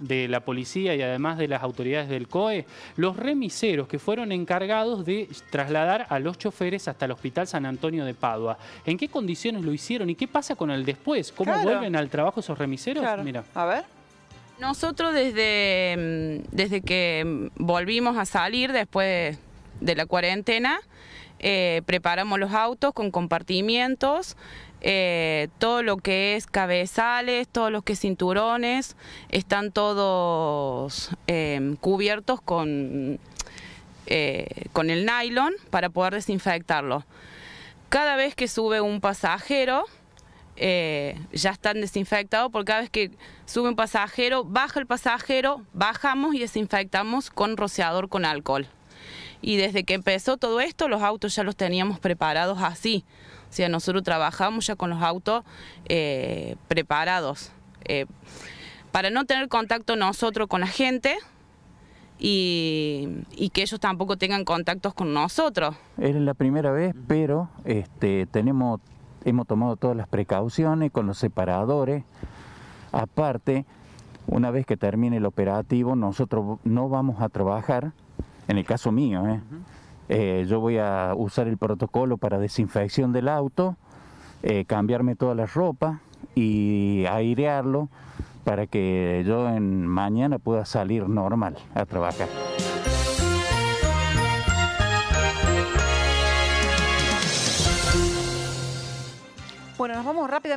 de la policía y además de las autoridades del COE, los remiseros que fueron encargados de trasladar a los choferes hasta el Hospital San Antonio de Padua. ¿En qué condiciones lo hicieron y qué pasa con el después? ¿Cómo vuelven al trabajo esos remiseros? A ver. Nosotros desde, desde que volvimos a salir después de la cuarentena, eh, preparamos los autos con compartimientos, eh, todo lo que es cabezales, todos los que cinturones, están todos em, cubiertos con, eh, con el nylon para poder desinfectarlo. Cada vez que sube un pasajero, ya están desinfectados, porque cada vez que sube un pasajero, baja el pasajero, bajamos y desinfectamos con rociador con alcohol y desde que empezó todo esto los autos ya los teníamos preparados así. O sea, nosotros trabajamos ya con los autos eh, preparados eh, para no tener contacto nosotros con la gente y, que ellos tampoco tengan contactos con nosotros. Es la primera vez, pero este, tenemos, hemos tomado todas las precauciones con los separadores. Aparte, una vez que termine el operativo, nosotros no vamos a trabajar en el caso mío, ¿eh? Eh, yo voy a usar el protocolo para desinfección del auto, eh, cambiarme toda la ropa y airearlo para que yo en mañana pueda salir normal a trabajar. Bueno, nos vamos rápidamente.